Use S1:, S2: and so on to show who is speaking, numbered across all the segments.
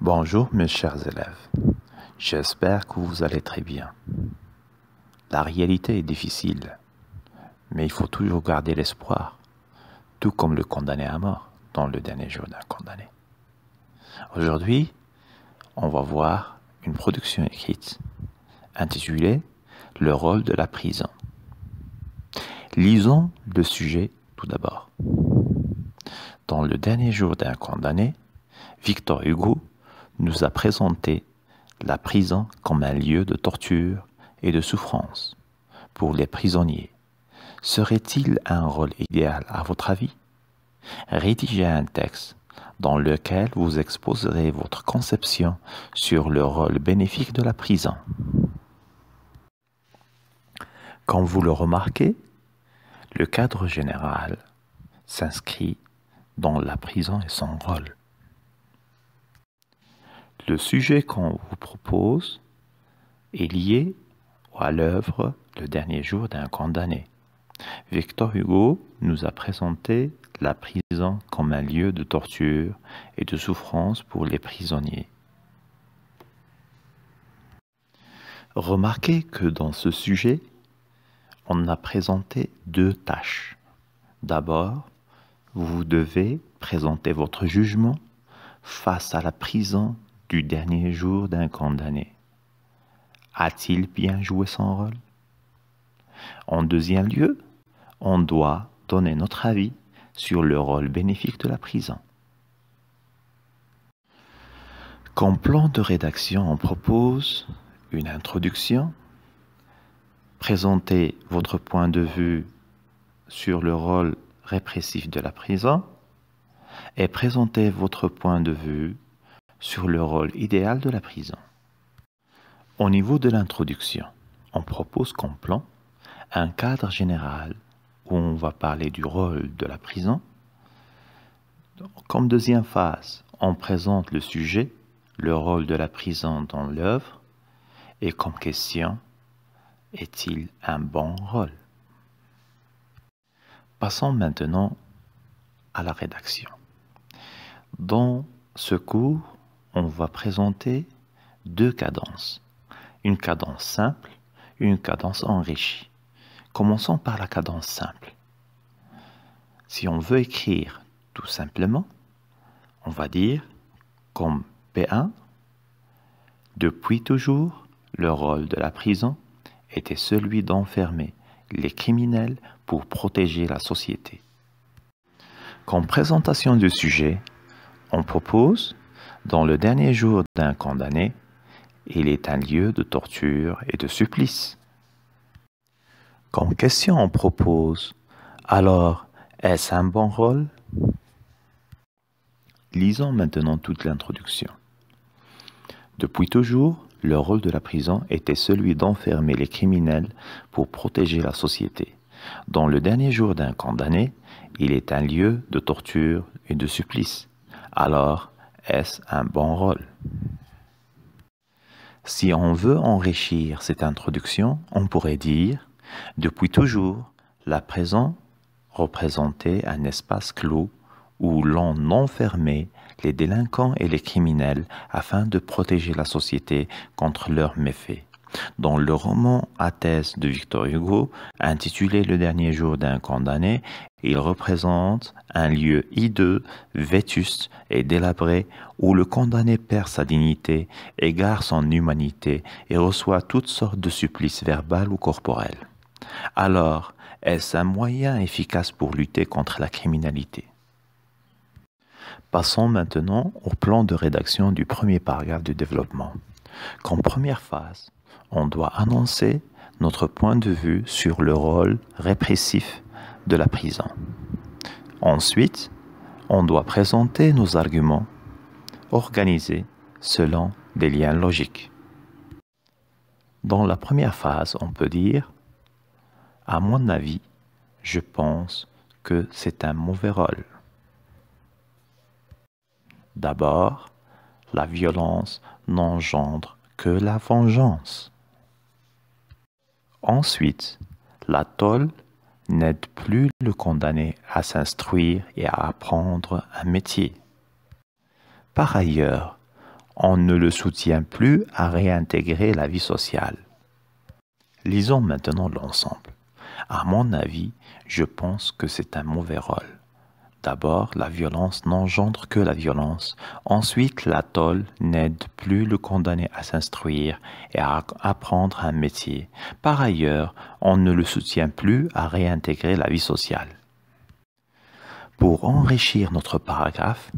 S1: Bonjour mes chers élèves, j'espère que vous allez très bien. La réalité est difficile, mais il faut toujours garder l'espoir, tout comme le condamné à mort dans le dernier jour d'un condamné. Aujourd'hui, on va voir une production écrite intitulée Le rôle de la prison. Lisons le sujet tout d'abord. Dans le dernier jour d'un condamné, Victor Hugo nous a présenté la prison comme un lieu de torture et de souffrance pour les prisonniers. Serait-il un rôle idéal à votre avis Rédigez un texte dans lequel vous exposerez votre conception sur le rôle bénéfique de la prison. Comme vous le remarquez, le cadre général s'inscrit dans la prison et son rôle le sujet qu'on vous propose est lié à l'œuvre Le dernier jour d'un condamné. Victor Hugo nous a présenté la prison comme un lieu de torture et de souffrance pour les prisonniers. Remarquez que dans ce sujet, on a présenté deux tâches. D'abord, vous devez présenter votre jugement face à la prison dernier jour d'un condamné. A-t-il bien joué son rôle En deuxième lieu, on doit donner notre avis sur le rôle bénéfique de la prison. Comme plan de rédaction, on propose une introduction, présenter votre point de vue sur le rôle répressif de la prison et présenter votre point de vue sur le rôle idéal de la prison. Au niveau de l'introduction, on propose comme plan un cadre général où on va parler du rôle de la prison. Comme deuxième phase, on présente le sujet, le rôle de la prison dans l'œuvre, et comme question, est-il un bon rôle Passons maintenant à la rédaction. Dans ce cours, on va présenter deux cadences. Une cadence simple une cadence enrichie. Commençons par la cadence simple. Si on veut écrire tout simplement, on va dire comme P1, depuis toujours, le rôle de la prison était celui d'enfermer les criminels pour protéger la société. Comme présentation du sujet, on propose dans le dernier jour d'un condamné, il est un lieu de torture et de supplice. Comme question, on propose alors, est-ce un bon rôle Lisons maintenant toute l'introduction. Depuis toujours, le rôle de la prison était celui d'enfermer les criminels pour protéger la société. Dans le dernier jour d'un condamné, il est un lieu de torture et de supplice. Alors, est-ce un bon rôle Si on veut enrichir cette introduction, on pourrait dire, depuis toujours, la prison représentait un espace clos où l'on enfermait les délinquants et les criminels afin de protéger la société contre leurs méfaits dans le roman thèse de Victor Hugo, intitulé Le dernier jour d'un condamné, il représente un lieu hideux, vétuste et délabré où le condamné perd sa dignité, égare son humanité et reçoit toutes sortes de supplices verbales ou corporels. Alors, est-ce un moyen efficace pour lutter contre la criminalité Passons maintenant au plan de rédaction du premier paragraphe du développement. Comme première phase, on doit annoncer notre point de vue sur le rôle répressif de la prison. Ensuite, on doit présenter nos arguments organisés selon des liens logiques. Dans la première phase, on peut dire, à mon avis, je pense que c'est un mauvais rôle. D'abord, la violence n'engendre que la vengeance. Ensuite, la n'aide plus le condamné à s'instruire et à apprendre un métier. Par ailleurs, on ne le soutient plus à réintégrer la vie sociale. Lisons maintenant l'ensemble. À mon avis, je pense que c'est un mauvais rôle. D'abord, la violence n'engendre que la violence. Ensuite, tolle n'aide plus le condamné à s'instruire et à apprendre un métier. Par ailleurs, on ne le soutient plus à réintégrer la vie sociale. Pour enrichir notre paragraphe,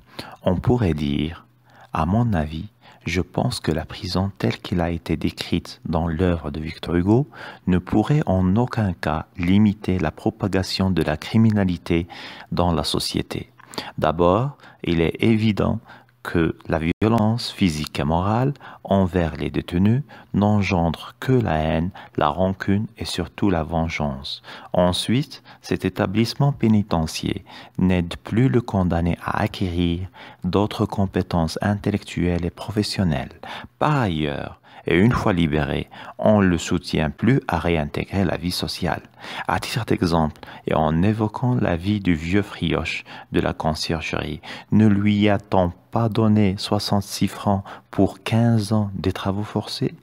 S1: on pourrait dire, à mon avis, je pense que la prison telle qu'elle a été décrite dans l'œuvre de Victor Hugo ne pourrait en aucun cas limiter la propagation de la criminalité dans la société. D'abord, il est évident que la violence physique et morale envers les détenus n'engendre que la haine, la rancune et surtout la vengeance. Ensuite, cet établissement pénitentiaire n'aide plus le condamné à acquérir d'autres compétences intellectuelles et professionnelles. Par ailleurs, et une fois libéré, on ne le soutient plus à réintégrer la vie sociale. À titre d'exemple, et en évoquant la vie du vieux frioche de la conciergerie, ne lui a-t-on pas donné 66 francs pour 15 ans des travaux forcés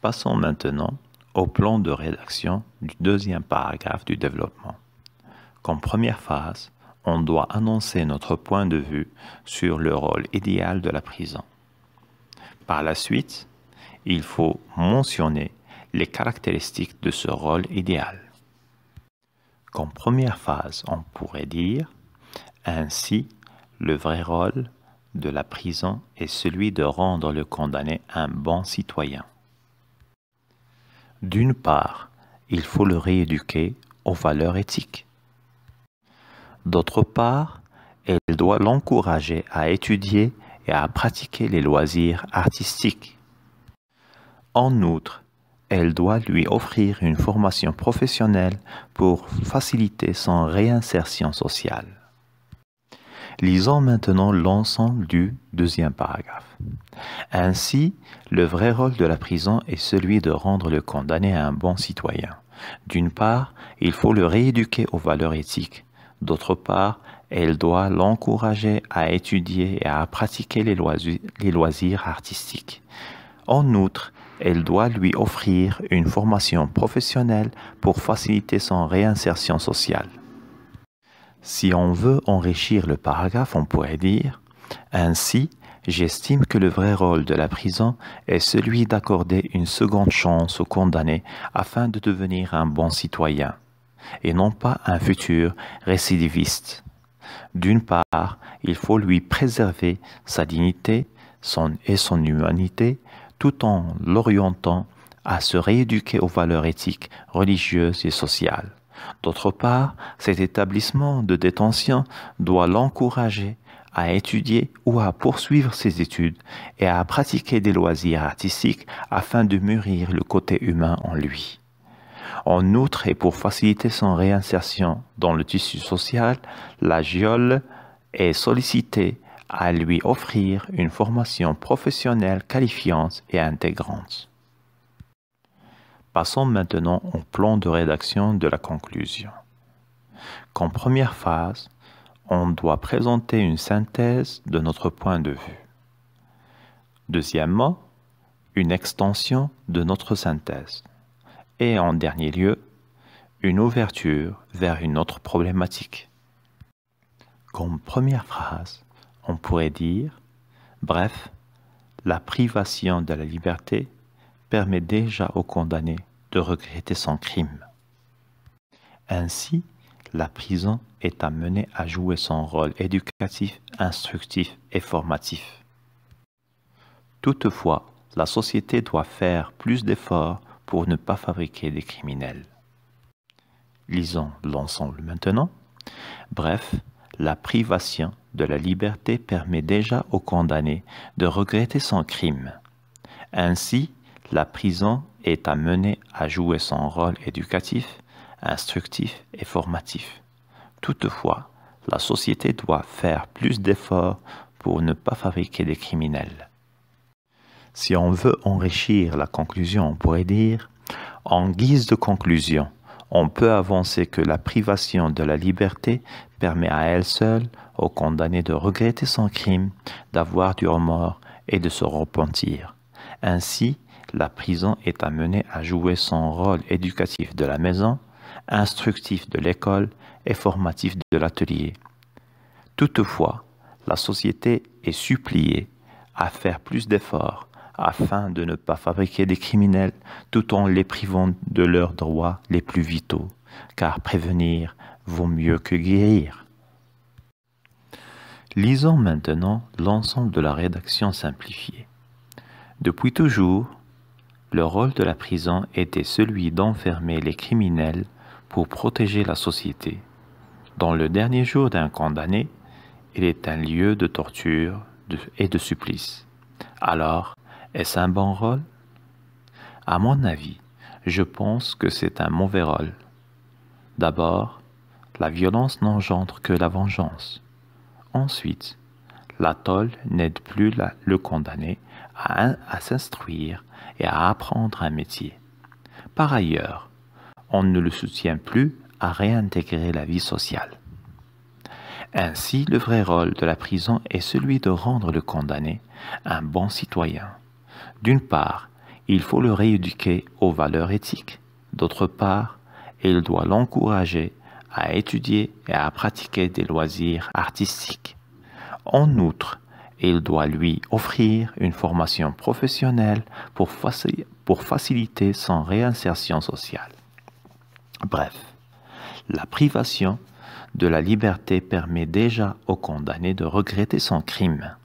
S1: Passons maintenant au plan de rédaction du deuxième paragraphe du développement. Comme première phase, on doit annoncer notre point de vue sur le rôle idéal de la prison. Par la suite, il faut mentionner les caractéristiques de ce rôle idéal. Comme première phase, on pourrait dire ainsi le vrai rôle de la prison est celui de rendre le condamné un bon citoyen. D'une part, il faut le rééduquer aux valeurs éthiques. D'autre part, elle doit l'encourager à étudier à pratiquer les loisirs artistiques. En outre, elle doit lui offrir une formation professionnelle pour faciliter son réinsertion sociale. Lisons maintenant l'ensemble du deuxième paragraphe. Ainsi, le vrai rôle de la prison est celui de rendre le condamné un bon citoyen. D'une part, il faut le rééduquer aux valeurs éthiques. D'autre part, elle doit l'encourager à étudier et à pratiquer les loisirs, artistiques. En outre, elle doit lui offrir une formation professionnelle pour faciliter son réinsertion sociale. Si on veut enrichir le paragraphe, on pourrait dire Ainsi, j'estime que le vrai rôle de la prison est celui d'accorder une seconde chance aux condamnés afin de devenir un bon citoyen, et non pas un futur récidiviste. D'une part, il faut lui préserver sa dignité et son humanité tout en l'orientant à se rééduquer aux valeurs éthiques, religieuses et sociales. D'autre part, cet établissement de détention doit l'encourager à étudier ou à poursuivre ses études et à pratiquer des loisirs artistiques afin de mûrir le côté humain en lui. En outre, et pour faciliter son réinsertion dans le tissu social, la GIOL est sollicitée à lui offrir une formation professionnelle qualifiante et intégrante. Passons maintenant au plan de rédaction de la conclusion. Qu'en première phase, on doit présenter une synthèse de notre point de vue. Deuxièmement, une extension de notre synthèse et en dernier lieu, une ouverture vers une autre problématique. Comme première phrase, on pourrait dire, bref, la privation de la liberté permet déjà au condamné de regretter son crime. Ainsi, la prison est amenée à jouer son rôle éducatif, instructif et formatif. Toutefois, la société doit faire plus d'efforts pour ne pas fabriquer des criminels. Lisons l'ensemble maintenant. Bref, la privation de la liberté permet déjà au condamné de regretter son crime. Ainsi, la prison est amenée à jouer son rôle éducatif, instructif et formatif. Toutefois, la société doit faire plus d'efforts pour ne pas fabriquer des criminels. Si on veut enrichir la conclusion, on pourrait dire, en guise de conclusion, on peut avancer que la privation de la liberté permet à elle seule au condamné de regretter son crime, d'avoir du remords et de se repentir. Ainsi, la prison est amenée à jouer son rôle éducatif de la maison, instructif de l'école et formatif de l'atelier. Toutefois, la société est suppliée à faire plus d'efforts afin de ne pas fabriquer des criminels tout en les privant de leurs droits les plus vitaux, car prévenir vaut mieux que guérir. Lisons maintenant l'ensemble de la rédaction simplifiée. Depuis toujours, le rôle de la prison était celui d'enfermer les criminels pour protéger la société. Dans le dernier jour d'un condamné, il est un lieu de torture et de supplice. Alors, est-ce un bon rôle À mon avis, je pense que c'est un mauvais rôle. D'abord, la violence n'engendre que la vengeance. Ensuite, la l'atoll n'aide plus le condamné à s'instruire et à apprendre un métier. Par ailleurs, on ne le soutient plus à réintégrer la vie sociale. Ainsi, le vrai rôle de la prison est celui de rendre le condamné un bon citoyen. D'une part, il faut le rééduquer aux valeurs éthiques. D'autre part, il doit l'encourager à étudier et à pratiquer des loisirs artistiques. En outre, il doit lui offrir une formation professionnelle pour, faciliter son réinsertion sociale. Bref, la privation de la liberté permet déjà au condamné de regretter son crime.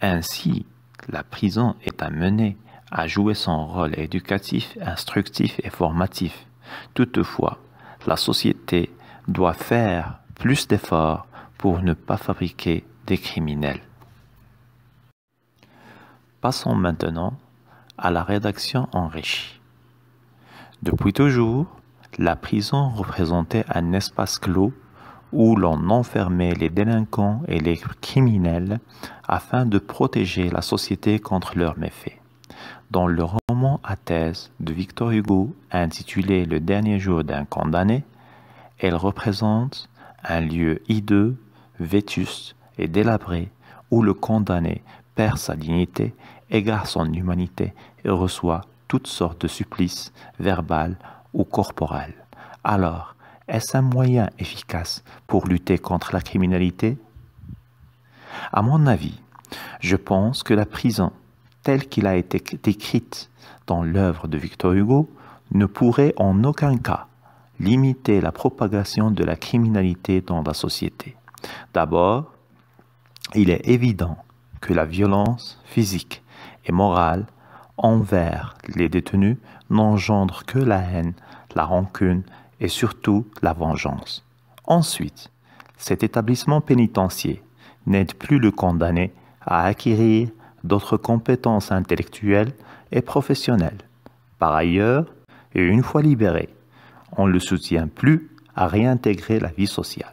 S1: Ainsi, la prison est amenée à jouer son rôle éducatif, instructif et formatif. Toutefois, la société doit faire plus d'efforts pour ne pas fabriquer des criminels. Passons maintenant à la rédaction enrichie. Depuis toujours, la prison représentait un espace clos où l'on enfermait les délinquants et les criminels afin de protéger la société contre leurs méfaits. Dans le roman à thèse de Victor Hugo intitulé Le dernier jour d'un condamné, elle représente un lieu hideux, vétuste et délabré où le condamné perd sa dignité, égare son humanité et reçoit toutes sortes de supplices verbales ou corporels. Alors, est-ce un moyen efficace pour lutter contre la criminalité À mon avis, je pense que la prison, telle qu'elle a été décrite dans l'œuvre de Victor Hugo, ne pourrait en aucun cas limiter la propagation de la criminalité dans la société. D'abord, il est évident que la violence physique et morale envers les détenus n'engendre que la haine, la rancune et surtout la vengeance. Ensuite, cet établissement pénitentiaire n'aide plus le condamné à acquérir d'autres compétences intellectuelles et professionnelles. Par ailleurs, et une fois libéré, on ne le soutient plus à réintégrer la vie sociale.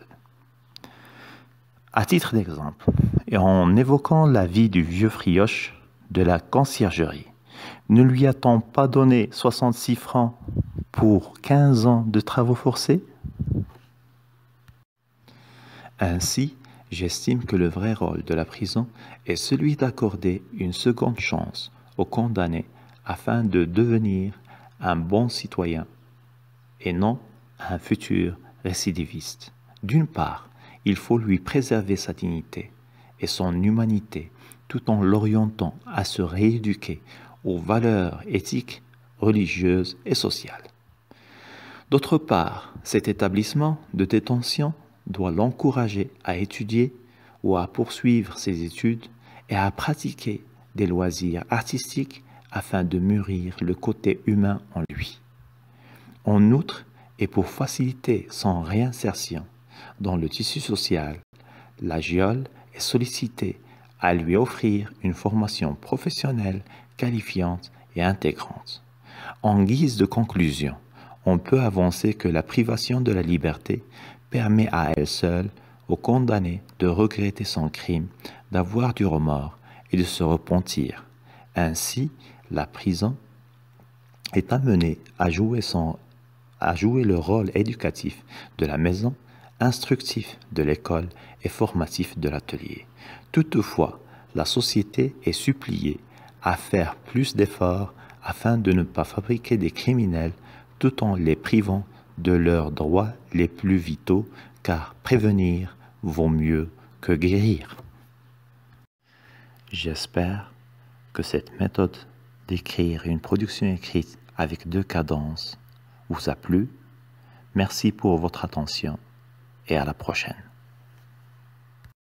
S1: À titre d'exemple, et en évoquant la vie du vieux frioche de la conciergerie, ne lui a-t-on pas donné 66 francs pour 15 ans de travaux forcés Ainsi, j'estime que le vrai rôle de la prison est celui d'accorder une seconde chance au condamné afin de devenir un bon citoyen et non un futur récidiviste. D'une part, il faut lui préserver sa dignité et son humanité tout en l'orientant à se rééduquer aux valeurs éthiques, religieuses et sociales. D'autre part, cet établissement de détention doit l'encourager à étudier ou à poursuivre ses études et à pratiquer des loisirs artistiques afin de mûrir le côté humain en lui. En outre, et pour faciliter son réinsertion dans le tissu social, la géole est sollicitée à lui offrir une formation professionnelle qualifiante et intégrante. En guise de conclusion, on peut avancer que la privation de la liberté permet à elle seule au condamné de regretter son crime, d'avoir du remords et de se repentir. Ainsi, la prison est amenée à jouer, son, à jouer le rôle éducatif de la maison, instructif de l'école et formatif de l'atelier, Toutefois, la société est suppliée à faire plus d'efforts afin de ne pas fabriquer des criminels tout en les privant de leurs droits les plus vitaux, car prévenir vaut mieux que guérir. J'espère que cette méthode d'écrire une production écrite avec deux cadences vous a plu. Merci pour votre attention et à la prochaine.